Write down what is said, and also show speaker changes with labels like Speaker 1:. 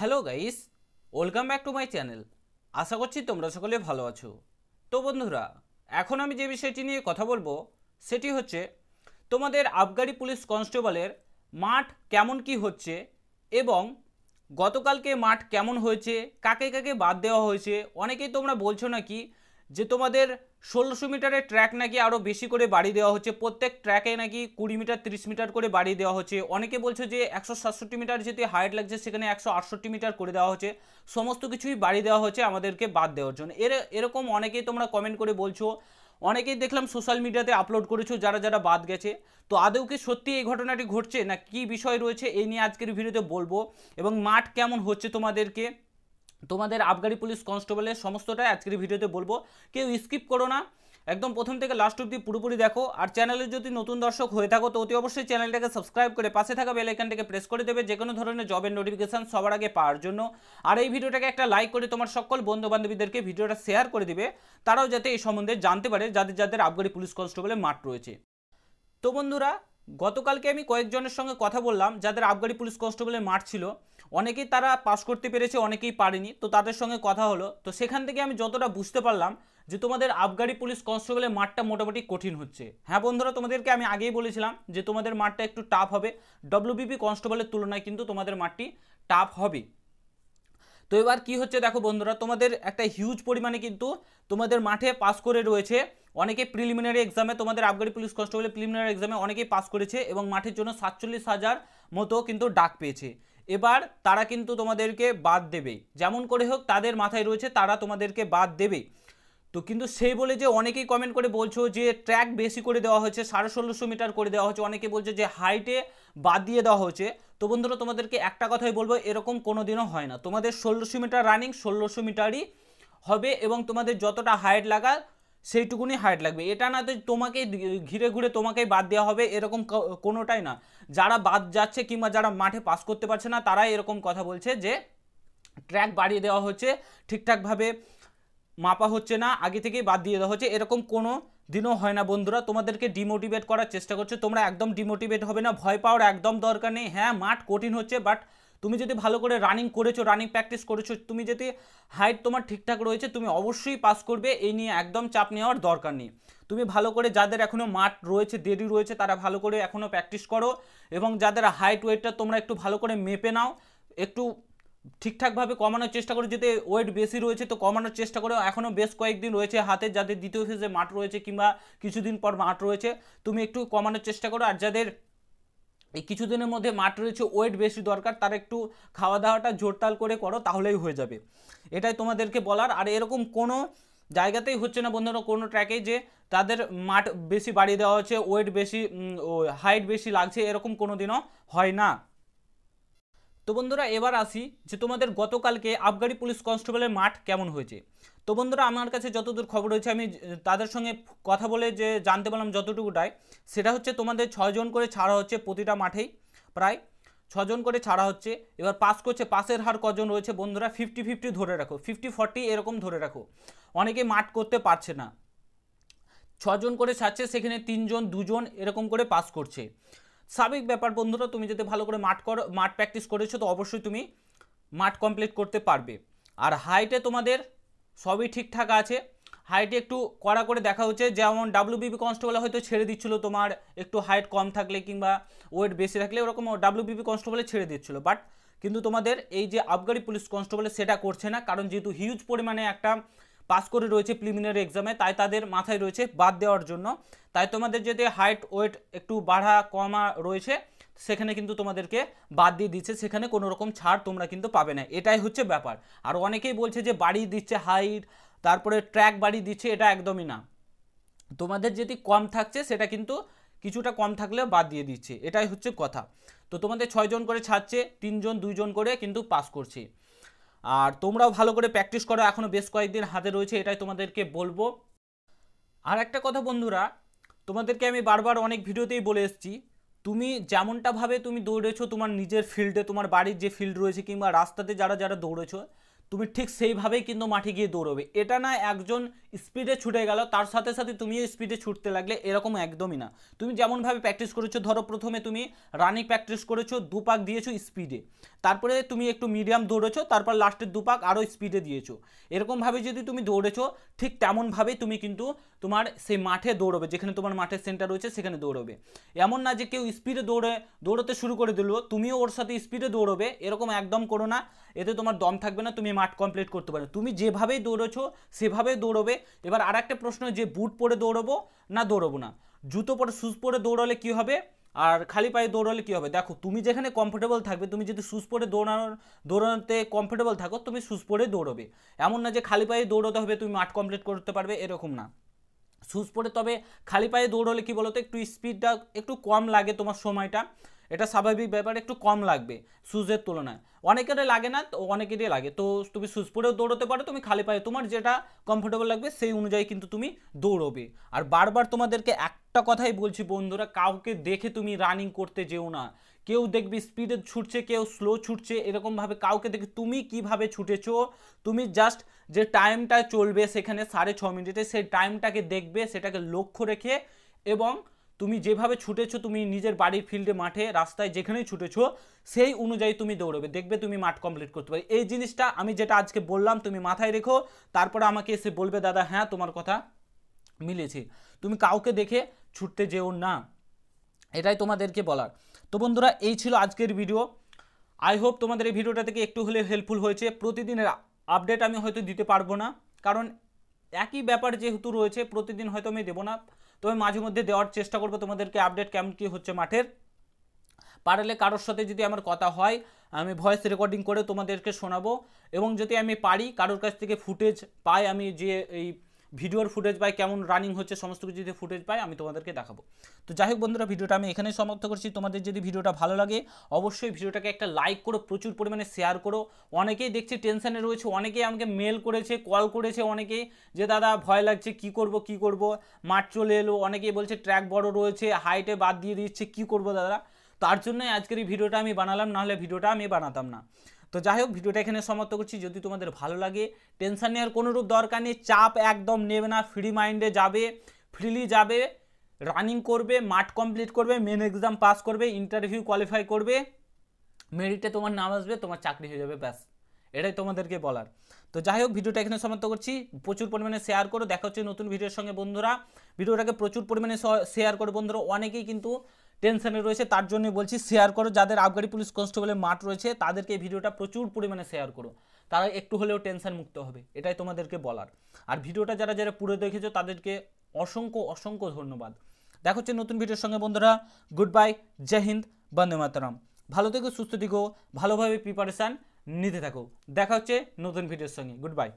Speaker 1: hello guys welcome back to my channel আশা করছি তোমরা সকলে ভালো আছো তো বন্ধুরা এখন আমি যে বিষয়টি নিয়ে কথা বলবো সেটি হচ্ছে তোমাদের আবগারি পুলিশ কনস্টেবলের মাঠ কেমন কি হচ্ছে এবং গতকালকে মাঠ কেমন হয়েছে কাকে কাকে বাদ দেওয়া হয়েছে অনেকেই তোমরা বলছো নাকি যে তোমাদের ষোলোশো মিটারের ট্র্যাক নাকি আরও বেশি করে বাড়িয়ে দেওয়া হচ্ছে প্রত্যেক ট্র্যাকে নাকি কুড়ি মিটার তিরিশ মিটার করে বাড়িয়ে দেওয়া হচ্ছে অনেকে বলছে যে একশো সাতষট্টি মিটার যেহেতু হাইট লাগছে সেখানে একশো আটষট্টি মিটার করে দেওয়া হচ্ছে সমস্ত কিছুই বাড়িয়ে দেওয়া হচ্ছে আমাদেরকে বাদ দেওয়ার জন্য এর এরকম অনেকেই তোমরা কমেন্ট করে বলছো অনেকেই দেখলাম সোশ্যাল মিডিয়াতে আপলোড করেছো যারা যারা বাদ গেছে তো আদৌ কি সত্যি এই ঘটনাটি ঘটছে না কি বিষয় রয়েছে এই নিয়ে আজকের ভিডিওতে বলবো এবং মাঠ কেমন হচ্ছে তোমাদেরকে তোমাদের আবগারি পুলিশ কনস্টেবলের সমস্তটাই আজকের ভিডিওতে বলবো কেউ স্কিপ করো না একদম প্রথম থেকে লাস্ট অব্দি পুরোপুরি দেখো আর চ্যানেলে যদি নতুন দর্শক হয়ে থাকো তো অতি অবশ্যই চ্যানেলটাকে সাবস্ক্রাইব করে পাশে থাকা বেল আইকনটাকে প্রেস করে দেবে যে কোনো ধরনের জবের নোটিফিকেশান সবার আগে পাওয়ার জন্য আর এই ভিডিওটাকে একটা লাইক করে তোমার সকল বন্ধু বান্ধবীদেরকে ভিডিওটা শেয়ার করে দিবে তারাও যাতে এই সম্বন্ধে জানতে পারে যাদের যাদের আবগারি পুলিশ কনস্টেবলের মাঠ রয়েছে তো বন্ধুরা গতকালকে আমি কয়েকজনের সঙ্গে কথা বললাম যাদের আবগারি পুলিশ কনস্টেবলের মাঠ ছিল অনেকেই তারা পাস করতে পেরেছে অনেকেই পারেনি তো তাদের সঙ্গে কথা হলো তো সেখান থেকে আমি যতটা বুঝতে পারলাম যে তোমাদের আবগাড়ি পুলিশ কনস্টেবলের মাঠটা মোটামুটি কঠিন হচ্ছে হ্যাঁ বন্ধুরা তোমাদেরকে আমি আগেই বলেছিলাম যে তোমাদের মাঠটা একটু টাফ হবে ডব্লিউবিপি কনস্টেবলের তুলনায় কিন্তু তোমাদের মাঠটি টাফ হবে তো এবার কি হচ্ছে দেখো বন্ধুরা তোমাদের একটা হিউজ পরিমাণে কিন্তু তোমাদের মাঠে পাস করে রয়েছে অনেকে প্রিলিমিনারি এক্সামে তোমাদের আবগারি পুলিশ কনস্টেবলের প্রিলিমিনারি এক্সামে অনেকেই পাস করেছে এবং মাঠের জন্য সাতচল্লিশ হাজার মতো কিন্তু ডাক পেয়েছে এবার তারা কিন্তু তোমাদেরকে বাদ দেবে যেমন করে হোক তাদের মাথায় রয়েছে তারা তোমাদেরকে বাদ দেবে তো কিন্তু সেই বলে যে অনেকেই কমেন্ট করে বলছো যে ট্র্যাক বেশি করে দেওয়া হয়েছে সাড়ে ষোলোশো মিটার করে দেওয়া হয়েছে অনেকে বলছে যে হাইটে বাদ দিয়ে দেওয়া হয়েছে তো বন্ধুরা তোমাদেরকে একটা কথাই বলবো এরকম কোনো দিনও হয় না তোমাদের ষোলোশো মিটার রানিং ষোলোশো মিটারই হবে এবং তোমাদের যতটা হাইট লাগা সেইটুকুনি হাইট লাগবে এটা না তো তোমাকে ঘিরে ঘুরে তোমাকেই বাদ দেওয়া হবে এরকম কোনোটাই না যারা বাদ যাচ্ছে কিংবা যারা মাঠে পাস করতে পারছে না তারাই এরকম কথা বলছে যে ট্র্যাক বাড়িয়ে দেওয়া হচ্ছে ঠিকঠাকভাবে মাপা হচ্ছে না আগে থেকেই বাদ দিয়ে দেওয়া হচ্ছে এরকম কোনো দিনও হয় না বন্ধুরা তোমাদেরকে ডিমোটিভেট করার চেষ্টা করছে তোমরা একদম ডিমোটিভেট হবে না ভয় পাওয়ার একদম দরকার নেই হ্যাঁ মাঠ কঠিন হচ্ছে বাট তুমি যদি ভালো করে রানিং করেছো রানিং প্র্যাকটিস করেছো তুমি যদি হাইট তোমার ঠিকঠাক রয়েছে তুমি অবশ্যই পাস করবে এই নিয়ে একদম চাপ নেওয়ার দরকার নেই তুমি ভালো করে যাদের এখনও মাঠ রয়েছে দেরি রয়েছে তারা ভালো করে এখনও প্র্যাকটিস করো এবং যাদের হাইট ওয়েটটা তোমরা একটু ভালো করে মেপে নাও একটু ঠিকঠাকভাবে কমানোর চেষ্টা করো যাতে ওয়েট বেশি রয়েছে তো কমানোর চেষ্টা করো এখনও বেশ কয়েকদিন রয়েছে হাতে যাদের দ্বিতীয় ফেজে মাঠ রয়েছে কিংবা কিছুদিন পর মাঠ রয়েছে তুমি একটু কমানোর চেষ্টা করো আর যাদের এই কিছুদিনের মধ্যে মাঠ রয়েছে ওয়েট বেশি দরকার তার একটু খাওয়া দাওয়াটা জোরতাল করে করো তাহলেই হয়ে যাবে এটাই তোমাদেরকে বলার আর এরকম কোনো জায়গাতেই হচ্ছে না বন্ধুরা কোনো ট্র্যাকে যে তাদের মাঠ বেশি বাড়িয়ে দেওয়া হচ্ছে ওয়েট বেশি হাইট বেশি লাগছে এরকম কোনো দিনও হয় না তো বন্ধুরা এবার আসি যে তোমাদের গতকালকে আবগারি পুলিশ কনস্টেবলের মাঠ কেমন হয়েছে তো বন্ধুরা আমার কাছে যতদূর খবর রয়েছে আমি তাদের সঙ্গে কথা বলে যে জানতে পারলাম যতটুকুটাই সেটা হচ্ছে তোমাদের ছজন করে ছাড়া হচ্ছে প্রতিটা মাঠেই প্রায় ছজন করে ছাড়া হচ্ছে এবার পাস করছে পাসের হার কজন রয়েছে বন্ধুরা ফিফটি ফিফটি ধরে রাখো ফিফটি ফর্টি এরকম ধরে রাখো অনেকে মাঠ করতে পারছে না ছজন করে ছাড়ছে সেখানে তিনজন দুজন এরকম করে পাস করছে স্বাভাবিক ব্যাপার বন্ধুরা তুমি যদি ভালো করে মাঠ করো মাঠ প্র্যাকটিস করেছো তো অবশ্যই তুমি মাঠ কমপ্লিট করতে পারবে আর হাইটে তোমাদের সবই ঠিকঠাক আছে হাইটে একটু কড়া করে দেখা হচ্ছে যেমন ডাব্লিউবিপি কনস্টেবলে হয়তো ছেড়ে দিচ্ছিলো তোমার একটু হাইট কম থাকলে কিংবা ওয়েট বেশি থাকলে ওরকম ডাব্লিউবিপি কনস্টেবলে ছেড়ে দিচ্ছিলো বাট কিন্তু তোমাদের এই যে আবগারি পুলিশ কনস্টেবলে সেটা করছে না কারণ যেহেতু হিউজ পরিমাণে একটা পাস করে রয়েছে প্লিমিনারি এক্সামে তাই তাদের মাথায় রয়েছে বাদ দেওয়ার জন্য তাই তোমাদের যদি হাইট ওয়েট একটু বাড়া কমা রয়েছে সেখানে কিন্তু তোমাদেরকে বাদ দিয়ে দিচ্ছে সেখানে কোনো রকম ছাড় তোমরা কিন্তু পাবে না এটাই হচ্ছে ব্যাপার আর অনেকেই বলছে যে বাড়িয়ে দিচ্ছে হাইট তারপরে ট্র্যাক বাড়িয়ে দিচ্ছে এটা একদমই না তোমাদের যদি কম থাকছে সেটা কিন্তু কিছুটা কম থাকলেও বাদ দিয়ে দিচ্ছে এটাই হচ্ছে কথা তো তোমাদের ছয়জন করে ছাড়ছে তিনজন দুইজন করে কিন্তু পাস করছে আর তোমরাও ভালো করে প্র্যাকটিস করো এখনও বেশ কয়েকদিন হাতে রয়েছে এটাই তোমাদেরকে বলবো আর একটা কথা বন্ধুরা তোমাদেরকে আমি বারবার অনেক ভিডিওতেই বলে এসেছি তুমি যেমনটাভাবে তুমি দৌড়েছো তোমার নিজের ফিল্ডে তোমার বাড়ির যে ফিল্ড রয়েছে কিংবা রাস্তাতে যারা যারা দৌড়েছো তুমি ঠিক সেইভাবেই কিন্তু মাঠে গিয়ে দৌড়বে এটা না একজন স্পিডে ছুটে গেল তার সাথে সাথে তুমিও স্পিডে ছুটতে লাগলে এরকম একদমই না তুমি যেমনভাবে প্র্যাকটিস করেছো ধরো প্রথমে তুমি রানিং প্র্যাকটিস করেছো দু পাক দিয়েছো স্পিডে তারপরে তুমি একটু মিডিয়াম দৌড়েছো তারপর লাস্টের দু পাক আরও স্পিডে দিয়েছো এরকমভাবে যদি তুমি দৌড়েছো ঠিক তেমনভাবেই তুমি কিন্তু তোমার সেই মাঠে দৌড়বে যেখানে তোমার মাঠের সেন্টার রয়েছে সেখানে দৌড়বে এমন না যে কেউ স্পিডে দৌড়ে দৌড়তে শুরু করে দিল তুমিও ওর সাথে স্পিডে দৌড়বে এরকম একদম করো না এতে তোমার দম থাকবে না তুমি মাঠ কমপ্লিট করতে পারো তুমি যেভাবেই দৌড়েছ সেভাবেই দৌড়বে এবার আর একটা প্রশ্ন যে বুট পরে দৌড়বো না দৌড়বো না জুতো পরে শ্যুজ পরে দৌড়ালে কি হবে আর খালি পায়ে দৌড়ালে কী হবে দেখো তুমি যেখানে কমফোর্টেবল থাকবে তুমি যদি শ্যুজ পরে দৌড়ানোর দৌড়ানোতে কমফোর্টেবল থাকো তুমি শ্যুজ পরে দৌড়বে এমন না যে খালি পায়ে দৌড়তে হবে তুমি মাঠ কমপ্লিট করতে পারবে এরকম না শ্যুজ পরে তবে খালি পায়ে দৌড়লে কি বলো তো একটু স্পিডটা একটু কম লাগে তোমার সময়টা এটা স্বাভাবিক ব্যাপার একটু কম লাগবে শুজের তুলনায় অনেকেরই লাগে না তো অনেকেরই লাগে তো তুমি সুজ পরেও দৌড়তে পারো তুমি খালি পায়ে তোমার যেটা কমফোর্টেবল লাগবে সেই অনুযায়ী কিন্তু তুমি দৌড়বে আর বারবার তোমাদেরকে একটা কথাই বলছি বন্ধুরা কাউকে দেখে তুমি রানিং করতে যেও না কেউ দেখবে স্পিডে ছুটছে কেউ স্লো ছুটছে এরকমভাবে কাউকে দেখে তুমি কিভাবে ছুটেছ তুমি জাস্ট যে টাইমটা চলবে সেখানে সাড়ে ছ মিনিটে সেই টাইমটাকে দেখবে সেটাকে লক্ষ্য রেখে এবং তুমি যেভাবে ছুটেছো তুমি নিজের বাড়ির ফিল্ডে মাঠে রাস্তায় যেখানেই ছুটেছো সেই অনুযায়ী তুমি দৌড়বে দেখবে তুমি মাঠ কমপ্লিট করতে পারি এই জিনিসটা আমি যেটা আজকে বললাম তুমি মাথায় রেখো তারপরে আমাকে এসে বলবে দাদা হ্যাঁ তোমার কথা মিলেছে তুমি কাউকে দেখে ছুটতে যেও না এটাই তোমাদেরকে বলার তো বন্ধুরা এই ছিল আজকের ভিডিও আই হোপ তোমাদের এই ভিডিওটা থেকে একটু হলে হেল্পফুল হয়েছে প্রতিদিনের আপডেট আমি হয়তো দিতে পারবো না কারণ একই ব্যাপার যেহেতু রয়েছে প্রতিদিন হয়তো আমি দেবো না তবে মাঝে মধ্যে দেওয়ার চেষ্টা করবো তোমাদেরকে আপডেট কেমন কী হচ্ছে মাঠের পারলে কারোর সাথে যদি আমার কথা হয় আমি ভয়েস রেকর্ডিং করে তোমাদেরকে শোনাবো এবং যদি আমি পারি কারোর কাছ থেকে ফুটেজ পাই আমি যে এই ভিডিওর ফুটেজ পাই কেমন রানিং হচ্ছে সমস্ত কিছু যদি ফুটেজ পাই আমি তোমাদেরকে দেখাবো তো যাই হোক বন্ধুরা ভিডিওটা আমি এখানেই সমাপ্ত করছি তোমাদের যদি ভিডিওটা ভালো লাগে অবশ্যই ভিডিওটাকে একটা লাইক করো প্রচুর পরিমাণে শেয়ার করো অনেকেই দেখছি টেনশানে রয়েছে অনেকেই আমাকে মেল করেছে কল করেছে অনেকেই যে দাদা ভয় লাগছে কি করব কি করব মাঠ চলে এলো অনেকেই বলছে ট্র্যাক বড় রয়েছে হাইটে বাদ দিয়ে দিচ্ছে কি করব দাদা তার জন্যই আজকের এই ভিডিওটা আমি বানালাম নাহলে ভিডিওটা আমি বানাতাম না তো যাই হোক ভিডিওটা এখানে সমাপ্ত করছি যদি তোমাদের ভালো লাগে টেনশন নেওয়ার কোনোরূপ দরকার নেই চাপ একদম নেবে না ফ্রি মাইন্ডে যাবে ফ্রিলি যাবে রানিং করবে মাঠ কমপ্লিট করবে মেন এক্সাম পাস করবে ইন্টারভিউ কোয়ালিফাই করবে মেরিটে তোমার নাম আসবে তোমার চাকরি হয়ে যাবে ব্যাস এটাই তোমাদেরকে বলার তো যাই হোক ভিডিওটা এখানে সমাপ্ত করছি প্রচুর পরিমাণে শেয়ার করো দেখা হচ্ছে নতুন ভিডিওর সঙ্গে বন্ধুরা ভিডিওটাকে প্রচুর পরিমাণে শেয়ার করো বন্ধুরা অনেকেই কিন্তু টেনশনে রয়েছে তার জন্য বলছি শেয়ার করো যাদের আবগারি পুলিশ কনস্টেবলের মাঠ রয়েছে তাদেরকে এই ভিডিওটা প্রচুর পরিমাণে শেয়ার করো তারা একটু হলেও টেনশন মুক্ত হবে এটাই তোমাদেরকে বলার আর ভিডিওটা যারা যারা পুরো দেখেছো তাদেরকে অসংখ্য অসংখ্য ধন্যবাদ দেখো হচ্ছে নতুন ভিডিওর সঙ্গে বন্ধুরা গুড বাই জয় হিন্দ বন্দে মাতারাম ভালো থেকো সুস্থ থেকো ভালোভাবে প্রিপারেশান নিতে থাকো দেখা হচ্ছে নতুন ভিডিওর সঙ্গে গুড বাই